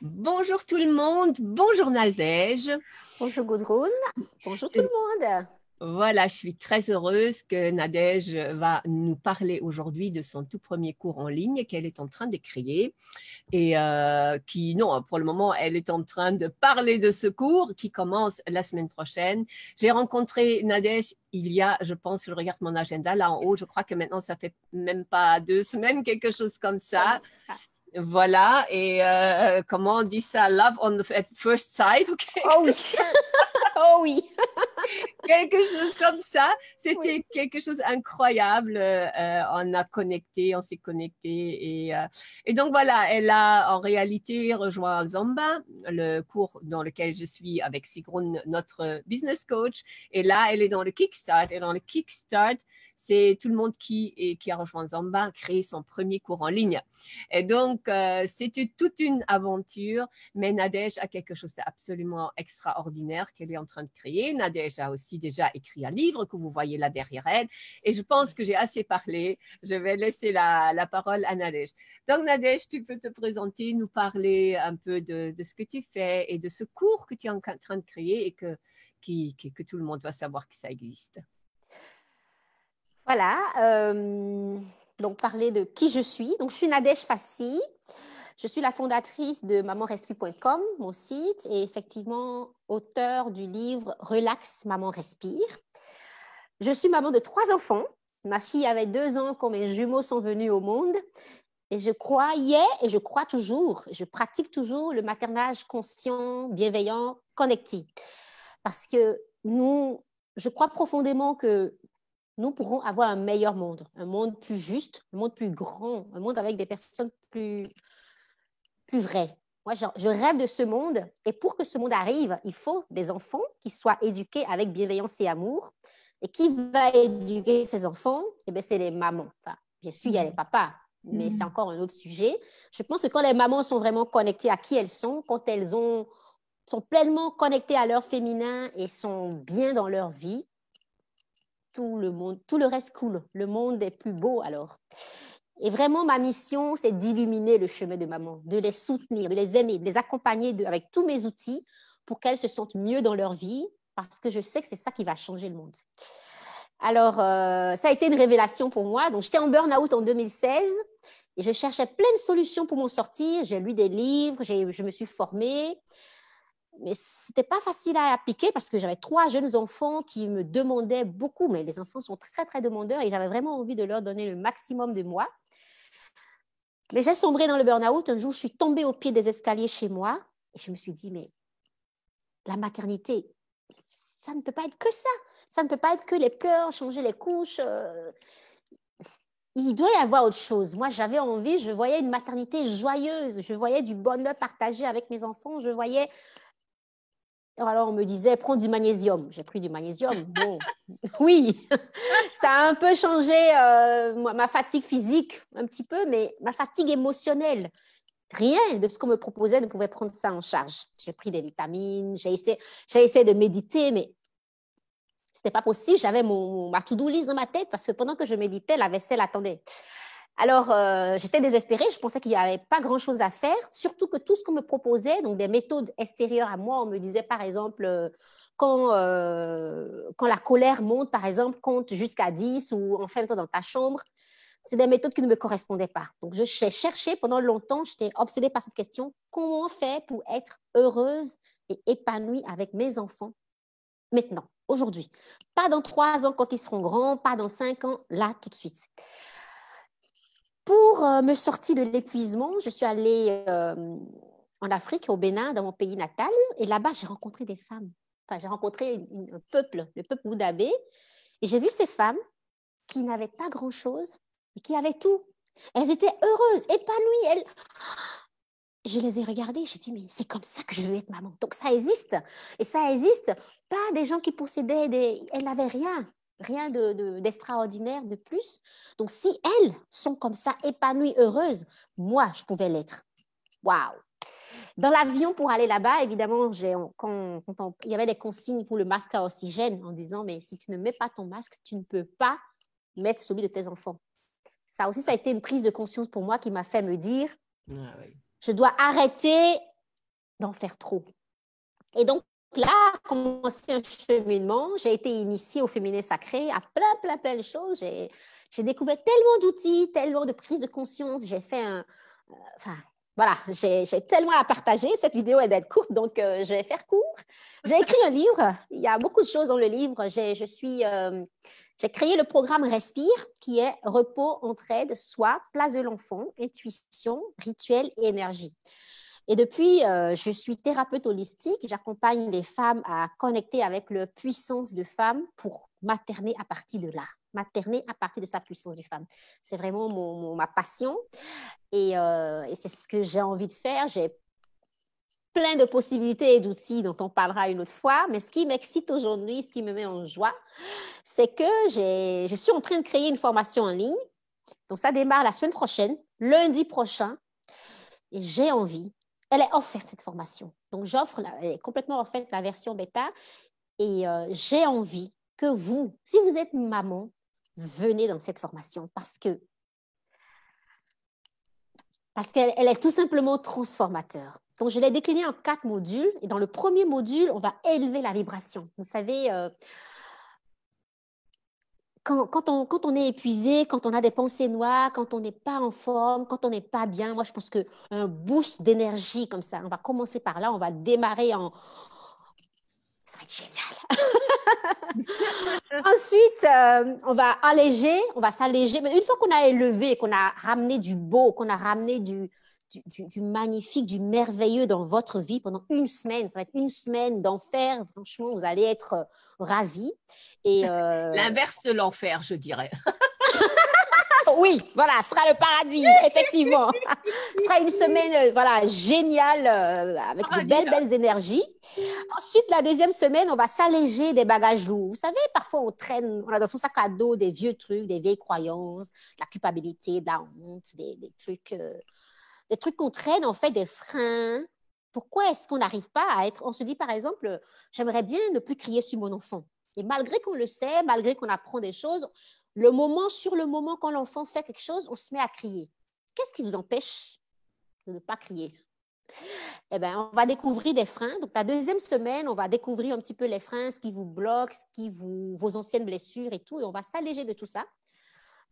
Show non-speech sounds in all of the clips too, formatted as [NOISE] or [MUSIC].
Bonjour tout le monde, bonjour Nadège. Bonjour Gaudron, bonjour tout le monde. Voilà, je suis très heureuse que Nadège va nous parler aujourd'hui de son tout premier cours en ligne qu'elle est en train de créer et euh, qui, non, pour le moment, elle est en train de parler de ce cours qui commence la semaine prochaine. J'ai rencontré Nadège il y a, je pense, je regarde mon agenda là en haut, je crois que maintenant ça fait même pas deux semaines, quelque chose Comme ça. Voilà, et euh, comment on dit ça Love on the, first sight ok oh, [LAUGHS] oh oui Quelque chose comme ça. C'était quelque chose d'incroyable. Euh, euh, on a connecté, on s'est connecté. Et, et, donc voilà, elle a en réalité rejoint Zomba, le cours dans lequel je suis avec Sigrun, notre business coach. Et là, elle est dans le Kickstart. Et dans le Kickstart, c'est tout le monde qui, a rejoint Zamba créé son premier cours en ligne. Et donc, euh, c'est toute une aventure, mais Nadège a quelque chose d'absolument extraordinaire qu'elle est en train de créer. Nadège a aussi déjà écrit un livre que vous voyez là derrière elle, et je pense que j'ai assez parlé. Je vais laisser la, parole à Nadège. Donc, Nadège, tu peux te présenter, nous parler un peu de, ce que tu fais et de ce cours que tu es en train de créer et que, que tout le monde doit savoir que ça existe. Voilà, euh, donc parler de qui je suis. Donc, je suis Nadège Fassi, je suis la fondatrice de MamanRespire.com, mon site, et effectivement auteur du livre Relax, maman respire. Je suis maman de trois enfants. Ma fille avait deux ans quand mes jumeaux sont venus au monde. Et je croyais et je crois toujours, je pratique toujours le maternage conscient, bienveillant, connecté. Parce que nous, je crois profondément que nous pourrons avoir un meilleur monde, un monde plus juste, un monde plus grand, un monde avec des personnes plus, plus vraies. Moi, je, rêve de ce monde et pour que ce monde arrive, il faut des enfants qui soient éduqués avec bienveillance et amour. Et qui va éduquer ces enfants eh bien, C'est les mamans. Enfin, bien sûr, il y a les mm. papas, mais c'est mm. encore un autre sujet. Je pense que quand les mamans sont vraiment connectées à qui elles sont, quand elles ont, sont pleinement connectées à leur féminin et sont bien dans leur vie, tout le monde, tout le reste coule. Le monde est plus beau alors. Et vraiment, ma mission, c'est d'illuminer le chemin de maman, de les soutenir, de les aimer, de les accompagner avec tous mes outils pour qu'elles se sentent mieux dans leur vie, parce que je sais que c'est ça qui va changer le monde. Alors, euh, ça a été une révélation pour moi. Donc, j'étais en burn-out en 2016 et je cherchais plein de solutions pour m'en sortir. J'ai lu des livres, je me suis formée mais c'était pas facile à appliquer parce que j'avais trois jeunes enfants qui me demandaient beaucoup, mais les enfants sont très très demandeurs et j'avais vraiment envie de leur donner le maximum de moi. Mais j'ai sombré dans le burn-out. Un jour, je suis tombée au pied des escaliers chez moi et je me suis dit, mais la maternité, ça ne peut pas être que ça. Ça ne peut pas être que les pleurs, changer les couches. Euh. Il doit y avoir autre chose. Moi, j'avais envie, je voyais une maternité joyeuse, je voyais du bonheur partagé avec mes enfants, je voyais alors on me disait, prends du magnésium. J'ai pris du magnésium. Bon, [LAUGHS] oui, [LAUGHS] ça a un peu changé euh, ma fatigue physique, un petit peu, mais ma fatigue émotionnelle. Rien de ce qu'on me proposait ne pouvait prendre ça en charge. J'ai pris des vitamines, j'ai essayé, de méditer, mais c'était pas possible. J'avais mon, ma to-do dans ma tête parce que pendant que je méditais, la vaisselle attendait. Alors, euh, j'étais désespérée, je pensais qu'il n'y avait pas grand-chose à faire, surtout que tout ce qu'on me proposait, donc des méthodes extérieures à moi, on me disait par exemple, euh, euh, quand, la colère monte, par exemple, compte jusqu'à 10 ou enferme-toi dans ta chambre, c'est des méthodes qui ne me correspondaient pas. Donc, je cherchais pendant longtemps, j'étais obsédée par cette question, comment faire pour être heureuse et épanouie avec mes enfants maintenant, aujourd'hui Pas dans trois ans quand ils seront grands, pas dans cinq ans, là tout de suite. Pour euh, me sortir de l'épuisement, je suis allée euh, en Afrique, au Bénin, dans mon pays natal. Et là-bas, j'ai rencontré des femmes. Enfin, j'ai rencontré un peuple, le peuple Moudabé. Et j'ai vu ces femmes qui n'avaient pas grand-chose, et qui avaient tout. Elles étaient heureuses, épanouies. Elles... [GASPS] Je les ai regardées, j'ai dit, mais c'est comme ça que je veux être maman. Donc ça existe. Et ça existe. Pas des gens qui possédaient des... Elles n'avaient rien rien d'extraordinaire de, d'extraordinaire de plus. Donc, si elles sont comme ça, épanouies, heureuses, moi, je pouvais l'être. Waouh! Dans l'avion pour aller là-bas, évidemment, quand, quand il y avait des consignes pour le masque à oxygène en disant Mais si tu ne mets pas ton masque, tu ne peux pas mettre celui de tes enfants. Ça aussi, ça a été une prise de conscience pour moi qui m'a fait me dire ah Je dois arrêter d'en faire trop. Et donc, là a commencé un cheminement. J'ai été initiée au féminin sacré, à plein, plein, plein de choses. J'ai découvert tellement d'outils, tellement de prises de conscience. J'ai fait un. Euh, enfin, voilà, j'ai tellement à partager. Cette vidéo, est d'être courte, donc euh, je vais faire court. J'ai écrit un livre. Il y a beaucoup de choses dans le livre. Je suis, euh, j'ai créé le programme Respire, qui est repos, entraide, soi, place de l'enfant, intuition, rituel et énergie. Et depuis, euh, je suis thérapeute holistique. J'accompagne les femmes à connecter avec leur puissance de femme pour materner à partir de là, materner à partir de sa puissance de femme. C'est vraiment ma passion et, euh, et c'est ce que j'ai envie de faire. J'ai plein de possibilités et d'outils dont on parlera une autre fois. Mais ce qui m'excite aujourd'hui, ce qui me met en joie, c'est que je suis en train de créer une formation en ligne. Donc, ça démarre la semaine prochaine, lundi prochain. Et j'ai envie elle est offerte, cette formation. Donc, j'offre, elle est complètement offerte, la version bêta. Et euh, j'ai envie que vous, si vous êtes maman, venez dans cette formation parce que parce qu'elle est tout simplement transformateur. Donc, je l'ai déclinée en quatre modules. Et dans le premier module, on va élever la vibration. Vous savez, euh, quand, on, est épuisé, quand on a des pensées noires, quand on n'est pas en forme, quand on n'est pas bien, moi je pense qu'un boost d'énergie comme ça, on va commencer par là, on va démarrer en... Ça va être génial. [LAUGHS] Ensuite, euh, on va alléger, on va s'alléger. Mais une fois qu'on a élevé, qu'on a ramené du beau, qu'on a ramené du, du, magnifique, du merveilleux dans votre vie pendant une semaine. Ça va être une semaine d'enfer. Franchement, vous allez être euh, ravis. Et euh, [LAUGHS] l'inverse de l'enfer, je dirais. [LAUGHS] oui, voilà, ce sera le paradis, [LAUGHS] effectivement. ce sera une semaine, euh, voilà, géniale, avec de belles, belles hein. énergies. Ensuite, la deuxième semaine, on va s'alléger des bagages lourds. Vous savez, parfois, on traîne, on a dans son sac à dos des vieux trucs, des vieilles croyances, la culpabilité, de la honte, des, trucs des trucs qu'on traîne, en fait, des freins. Pourquoi est-ce qu'on n'arrive pas à être... On se dit, par exemple, j'aimerais bien ne plus crier sur mon enfant. Et malgré qu'on le sait, malgré qu'on apprend des choses, le moment, sur le moment, quand l'enfant fait quelque chose, on se met à crier. Qu'est-ce qui vous empêche de ne pas crier eh bien, on va découvrir des freins. Donc, la deuxième semaine, on va découvrir un petit peu les freins, ce qui vous bloque, qui vous, vos anciennes blessures et tout. Et on va s'alléger de tout ça.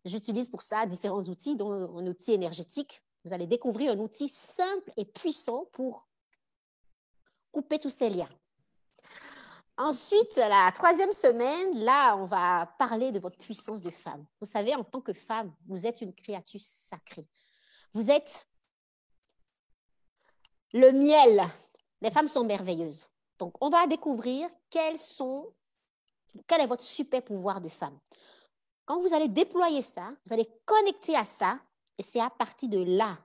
J'utilise pour ça différents outils, dont un outil énergétique vous allez découvrir un outil simple et puissant pour couper tous ces liens. Ensuite, la troisième semaine, là, on va parler de votre puissance de femme. Vous savez, en tant que femme, vous êtes une créature sacrée. Vous êtes le miel. Les femmes sont merveilleuses. Donc, on va découvrir quels sont, quel est votre super pouvoir de femme. Quand vous allez déployer ça, vous allez connecter à ça, et c'est à partir de là,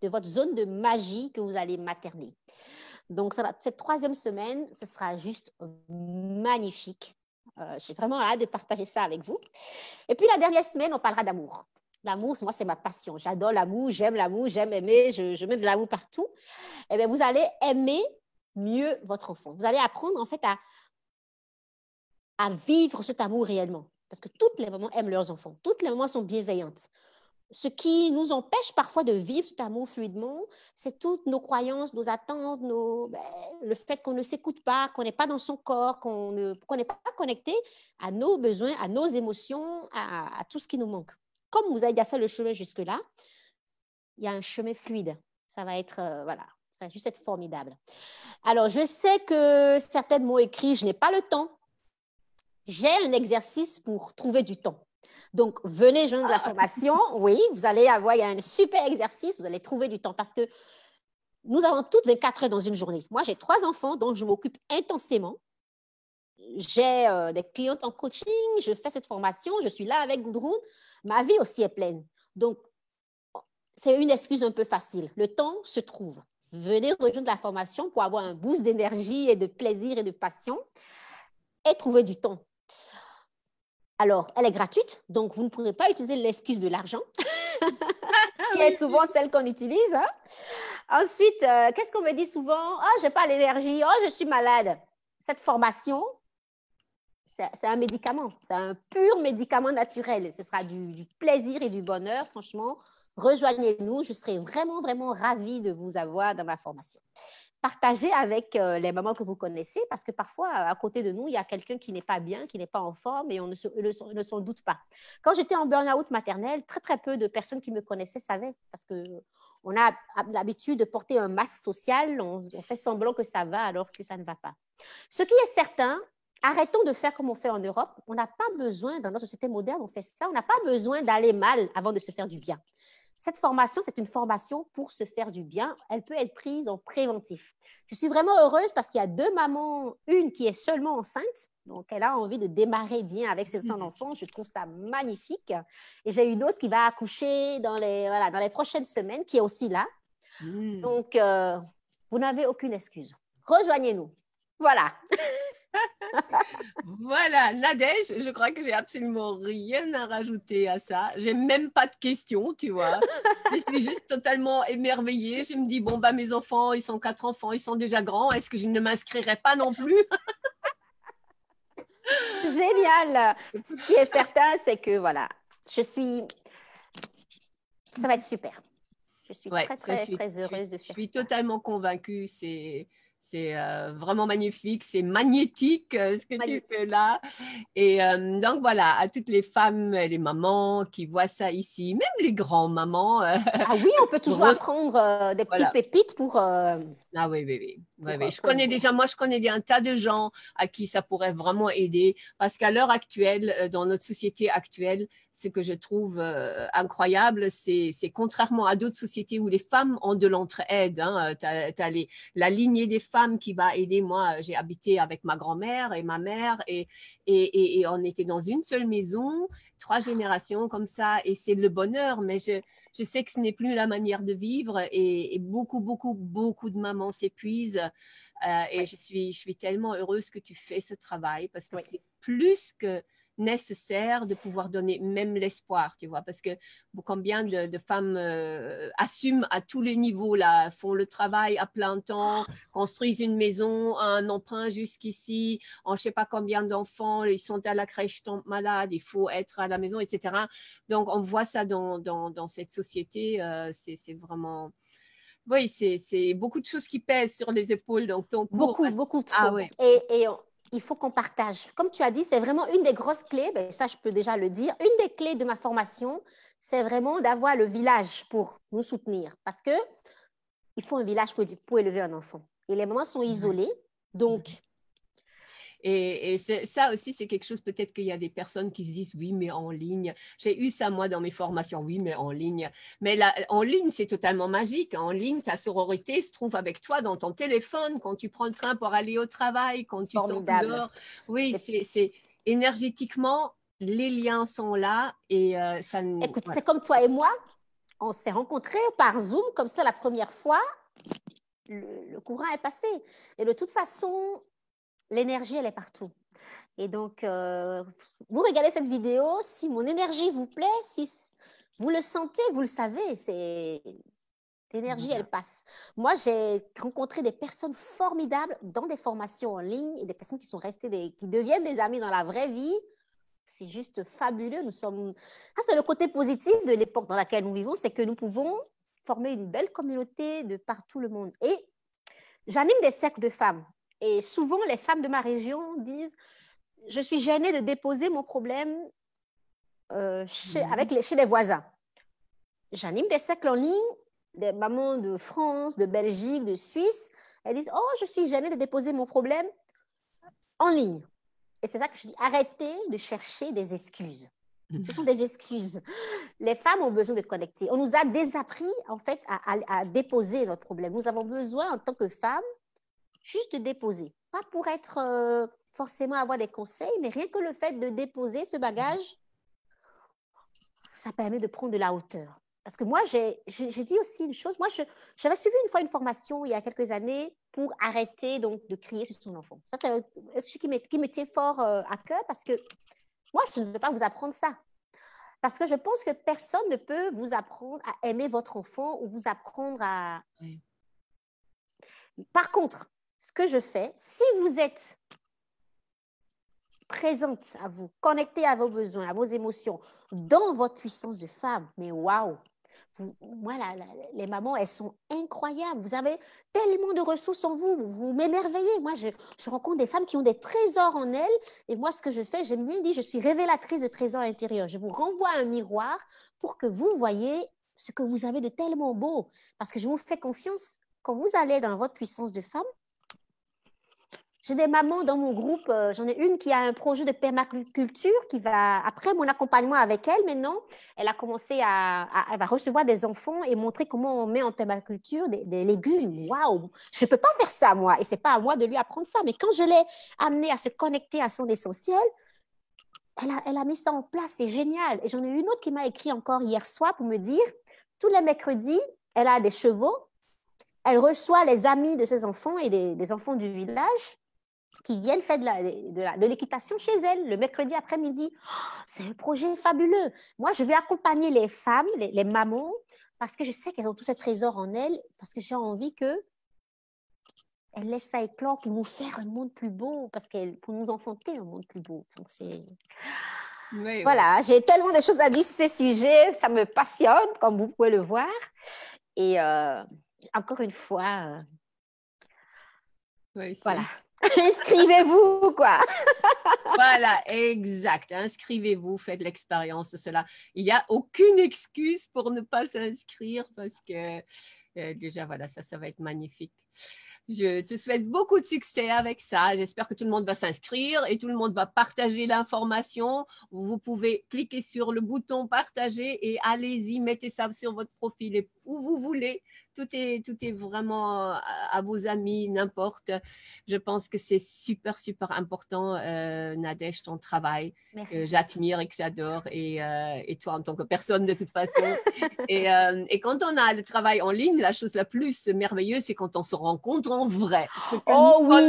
de votre zone de magie, que vous allez materner. Donc, cette troisième semaine, ce sera juste magnifique. Euh, j'ai vraiment hâte de partager ça avec vous. Et puis, la dernière semaine, on parlera d'amour. L'amour, moi, c'est ma passion. J'adore l'amour, j'aime l'amour, j'aime aimer, je, mets de l'amour partout. Et eh bien, vous allez aimer mieux votre enfant. Vous allez apprendre, en fait, à, à vivre cet amour réellement. Parce que toutes les mamans aiment leurs enfants. Toutes les mamans sont bienveillantes ce qui nous empêche parfois de vivre cet amour fluidement, c'est toutes nos croyances, nos attentes, ben, le fait qu'on ne s'écoute pas, qu'on n'est pas dans son corps, qu'on n'est pas connecté à nos besoins, à nos émotions, à, tout ce qui nous manque. Comme vous avez déjà fait le chemin jusque-là, il y a un chemin fluide. Ça va être, euh, voilà, ça va juste être formidable. Alors, je sais que certains mots écrits, je n'ai pas le temps. J'ai un exercice pour trouver du temps. Donc, venez rejoindre la ah. formation. Oui, vous allez avoir un super exercice. Vous allez trouver du temps parce que nous avons toutes 24 heures dans une journée. Moi, j'ai trois enfants, donc je m'occupe intensément. J'ai euh, des clientes en coaching, je fais cette formation, je suis là avec Gudrun. Ma vie aussi est pleine. Donc, c'est une excuse un peu facile. Le temps se trouve. Venez rejoindre la formation pour avoir un boost d'énergie et de plaisir et de passion et trouver du temps alors, elle est gratuite, donc vous ne pourrez pas utiliser l'excuse de l'argent, [LAUGHS] qui est souvent celle qu'on utilise. Hein. Ensuite, euh, qu'est-ce qu'on me dit souvent Oh, ah, je n'ai pas l'énergie, oh, je suis malade. Cette formation c'est un médicament, c'est un pur médicament naturel. Ce sera du, plaisir et du bonheur, franchement. Rejoignez-nous, je serai vraiment, vraiment ravie de vous avoir dans ma formation. Partagez avec euh, les mamans que vous connaissez, parce que parfois, à côté de nous, il y a quelqu'un qui n'est pas bien, qui n'est pas en forme, et on ne, s'en doute pas. Quand j'étais en burn-out maternel, très, très peu de personnes qui me connaissaient savaient, parce que on a l'habitude de porter un masque social, on fait semblant que ça va alors que ça ne va pas. Ce qui est certain, Arrêtons de faire comme on fait en Europe. On n'a pas besoin, dans notre société moderne, on fait ça, on n'a pas besoin d'aller mal avant de se faire du bien. Cette formation, c'est une formation pour se faire du bien. Elle peut être prise en préventif. Je suis vraiment heureuse parce qu'il y a deux mamans, une qui est seulement enceinte, donc elle a envie de démarrer bien avec ses son [LAUGHS] enfants. Je trouve ça magnifique. Et j'ai une autre qui va accoucher dans les, dans les prochaines semaines, qui est aussi là. Mmh. Donc, euh, vous n'avez aucune excuse. Rejoignez-nous. Voilà. [LAUGHS] voilà, Nadège, je crois que j'ai absolument rien à rajouter à ça. J'ai même pas de questions, tu vois. je suis juste totalement émerveillée. Je me dis, bon, bah, mes enfants, ils sont quatre enfants, ils sont déjà grands. Est-ce que je ne m'inscrirai pas non plus Génial. Ce qui est certain, c'est que voilà, je suis. Ça va être super. Je suis très, très, très heureuse de faire Je suis totalement convaincue. C'est c'est euh, vraiment magnifique, c'est magnétique euh, ce que tu fais là. Et donc voilà, à toutes les femmes, et les mamans qui voient ça ici, même les grands-mamans. Euh, ah oui, on peut [LAUGHS] toujours apprendre des petites pépites pour. Ah oui, oui, oui. Je connais déjà, moi, je connais un tas de gens à qui ça pourrait vraiment aider parce qu'à l'heure actuelle, dans notre société actuelle, ce que je trouve incroyable, c'est contrairement à d'autres sociétés où les femmes ont de l'entraide, hein, tu as, les, la lignée des femmes qui va aider. Moi, euh, j'ai habité avec ma grand-mère et ma mère et, et, on était dans une seule maison, trois générations comme ça et c'est le bonheur. Mais je, sais que ce n'est plus la manière de vivre et, beaucoup, beaucoup, beaucoup de mamans s'épuisent. Euh, et je, suis, je suis tellement heureuse que tu fais ce travail parce que c'est plus que nécessaire de pouvoir donner même l'espoir, tu vois, parce que combien de, femmes euh, assument à tous les niveaux, là, font le travail à plein temps, construisent une maison, un emprunt jusqu'ici, on ne sait pas combien d'enfants, ils sont à la crèche, tombent malades, il faut être à la maison, etc. Donc, on voit ça dans, dans, cette société, euh, c'est vraiment oui, c'est beaucoup de choses qui pèsent sur les épaules. Donc, Beaucoup, beaucoup ah trop. Ah, et, et, il faut qu'on partage. Comme tu as dit, c'est vraiment une des grosses clés, ben ça je peux déjà le dire, une des clés de ma formation, c'est vraiment d'avoir le village pour nous soutenir. Parce que il faut un village pour, élever un enfant. Et les mamans sont isolées, donc et, ça aussi, c'est quelque chose, peut-être qu'il y a des personnes qui se disent, oui, mais en ligne. J'ai eu ça, moi, dans mes formations, oui, mais en ligne. Mais là, en ligne, c'est totalement magique. En ligne, ta sororité se trouve avec toi dans ton téléphone, quand tu prends le train pour aller au travail, quand tu t'endors. Oui, c'est énergétiquement, les liens sont là et euh, ça Écoute, c'est comme toi et moi, on s'est rencontrés par Zoom comme ça la première fois. le, courant est passé. Et de toute façon, L'énergie, elle est partout. Et donc, euh, vous regardez cette vidéo, si mon énergie vous plaît, si vous le sentez, vous le savez, c'est l'énergie, elle passe. Moi, j'ai rencontré des personnes formidables dans des formations en ligne et des personnes qui sont restées, qui deviennent des amis dans la vraie vie. C'est juste fabuleux. Nous sommes. Ça, c'est le côté positif de l'époque dans laquelle nous vivons, c'est que nous pouvons former une belle communauté de partout le monde. Et j'anime des cercles de femmes et souvent, les femmes de ma région disent, je suis gênée de déposer mon problème euh, chez, avec les, chez des voisins. J'anime des cercles en ligne, des mamans de France, de Belgique, de Suisse. Elles disent, oh, je suis gênée de déposer mon problème en ligne. Et c'est ça que je dis, arrêtez de chercher des excuses. Ce sont des excuses. Les femmes ont besoin de connecter. On nous a désappris, en fait, à, déposer notre problème. Nous avons besoin, en tant que femmes, juste de déposer. Pas pour être euh, forcément avoir des conseils, mais rien que le fait de déposer ce bagage, ça permet de prendre de la hauteur. Parce que moi, j'ai dit aussi une chose. Moi, j'avais suivi une fois une formation il y a quelques années pour arrêter donc de crier sur son enfant. Ça, c'est un qui me, tient fort euh, à cœur parce que moi, je ne veux pas vous apprendre ça. Parce que je pense que personne ne peut vous apprendre à aimer votre enfant ou vous apprendre à. Par contre, ce que je fais, si vous êtes présente à vous, connectée à vos besoins, à vos émotions, dans votre puissance de femme, mais waouh! moi, les mamans, elles sont incroyables. Vous avez tellement de ressources en vous. Vous m'émerveillez. Moi, je, je, rencontre des femmes qui ont des trésors en elles. Et moi, ce que je fais, j'aime bien dire, je suis révélatrice de trésors intérieurs. Je vous renvoie un miroir pour que vous voyez ce que vous avez de tellement beau. Parce que je vous fais confiance. Quand vous allez dans votre puissance de femme, j'ai des mamans dans mon groupe, euh, j'en ai une qui a un projet de permaculture qui va, après mon accompagnement avec elle maintenant, elle a commencé à, elle va recevoir des enfants et montrer comment on met en permaculture des, légumes. Waouh, je ne peux pas faire ça moi et c'est pas à moi de lui apprendre ça, mais quand je l'ai amenée à se connecter à son essentiel, elle a, elle a mis ça en place, c'est génial. Et j'en ai une autre qui m'a écrit encore hier soir pour me dire, tous les mercredis, elle a des chevaux, elle reçoit les amis de ses enfants et des, des enfants du village qui viennent faire de l'équitation chez elles le mercredi après-midi. Oh, c'est un projet fabuleux. Moi, je vais accompagner les femmes, les, mamans, parce que je sais qu'elles ont tout ce trésor en elles, parce que j'ai envie que elles laissent ça éclore pour nous faire un monde plus beau, parce qu'elles pour nous enfanter un monde plus beau. Donc, c'est... voilà, j'ai tellement de choses à dire sur ces sujets, ça me passionne, comme vous pouvez le voir. Et euh, encore une fois, euh, voilà. [LAUGHS] Inscrivez-vous, quoi. [LAUGHS] voilà, exact. Inscrivez-vous, faites l'expérience de cela. Il n'y a aucune excuse pour ne pas s'inscrire parce que euh, déjà, voilà, ça, ça va être magnifique. Je te souhaite beaucoup de succès avec ça. J'espère que tout le monde va s'inscrire et tout le monde va partager l'information. Vous pouvez cliquer sur le bouton partager et allez-y, mettez ça sur votre profil et où vous voulez. Tout est, tout est vraiment euh, à, vos amis, n'importe. Je pense que c'est super, super important, euh, ton travail, que j'admire et que j'adore, euh, et, toi en tant que personne de toute façon. [LAUGHS] Euh, et, quand on a le travail en ligne, la chose la plus merveilleuse, c'est quand on se rencontre en vrai. Oh oui,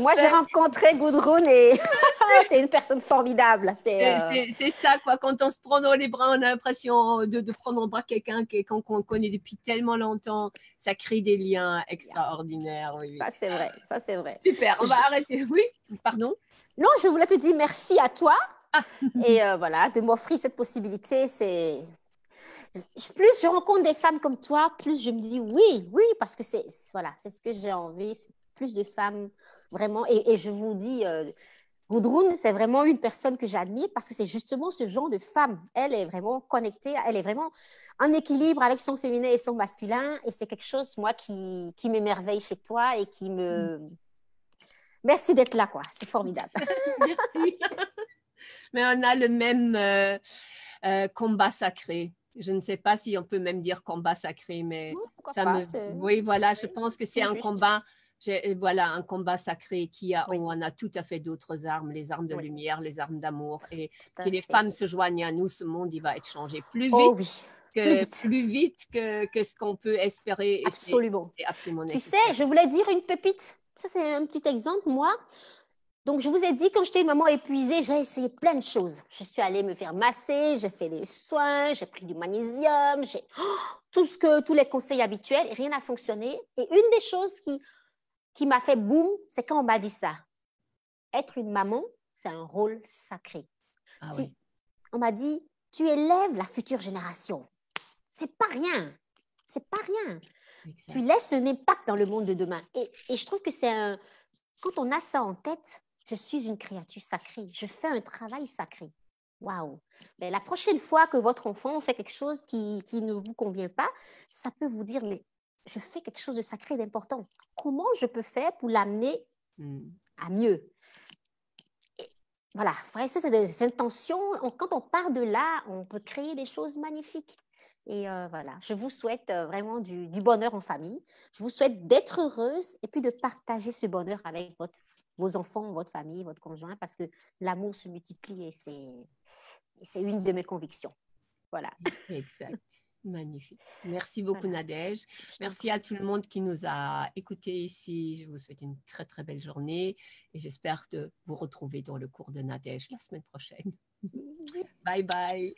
moi j'ai rencontré Gudrun et [LAUGHS] c'est une personne formidable. C'est ça, quoi. Quand on se prend dans les bras, on a l'impression de, de prendre en bras quelqu'un qu'on connaît depuis tellement longtemps. Ça crée des liens extraordinaires. Ça, c'est vrai. Ça, c'est vrai. Super. On va arrêter. Oui, pardon. Non, je voulais te dire merci à toi. Ah. [LAUGHS] Et euh, voilà, de m'offrir cette possibilité, c'est plus je rencontre des femmes comme toi, plus je me dis oui, oui, parce que c'est voilà, c'est ce que j'ai envie, plus de femmes vraiment. Et, je vous dis, euh, Gudrun, c'est vraiment une personne que j'admire parce que c'est justement ce genre de femme. Elle est vraiment connectée, elle est vraiment en équilibre avec son féminin et son masculin. Et c'est quelque chose, moi, qui, m'émerveille chez toi et qui me... Mm. Merci d'être là, quoi. C'est formidable. [LAUGHS] Merci. Mais on a le même euh, euh, combat sacré je ne sais pas si on peut même dire combat sacré, mais ça Oui, voilà, je pense que c'est un combat voilà un combat sacré qui a, où on a tout à fait d'autres armes, les armes de lumière, les armes d'amour. Et si les femmes se joignent à nous, ce monde, il va être changé plus oh vite. Que, plus vite, que, que, ce qu'on peut espérer. Absolument. absolument tu sais, je voulais dire une pépite. Ça, c'est un petit exemple, moi. Donc, je vous ai dit, quand j'étais maman épuisée, j'ai essayé plein de choses. Je suis allée me faire masser, j'ai fait des soins, j'ai pris du magnésium, j'ai oh, tout ce que tous les conseils habituels, rien n'a fonctionné. Et une des choses qui qui m'a fait boum, c'est quand on m'a dit ça. Être une maman, c'est un rôle sacré. Ah on m'a dit, tu élèves la future génération. C'est pas rien. C'est pas rien. Tu laisses un impact dans le monde de demain. Et, je trouve que c'est un. Quand on a ça en tête, je suis une créature sacrée. Je fais un travail sacré. Waouh! Mais la prochaine fois que votre enfant fait quelque chose qui, qui ne vous convient pas, ça peut vous dire, mais je fais quelque chose de sacré, d'important. Comment je peux faire pour l'amener hmm. à mieux Voilà, ça, c'est des intentions. quand on part de là, on peut créer des choses magnifiques. Et euh, voilà, je vous souhaite euh, vraiment du, bonheur en famille. Je vous souhaite d'être heureuse et puis de partager ce bonheur avec vos enfants, votre famille, votre conjoint, parce que l'amour se multiplie et c'est une de mes convictions. Voilà. [LAUGHS] Exact. Magnifique. Merci beaucoup Nadej. Nadège. Merci à tout le monde qui nous a écoutés ici. Je vous souhaite une très très belle journée et j'espère de vous retrouver dans le cours de Nadège la semaine prochaine. Bye bye.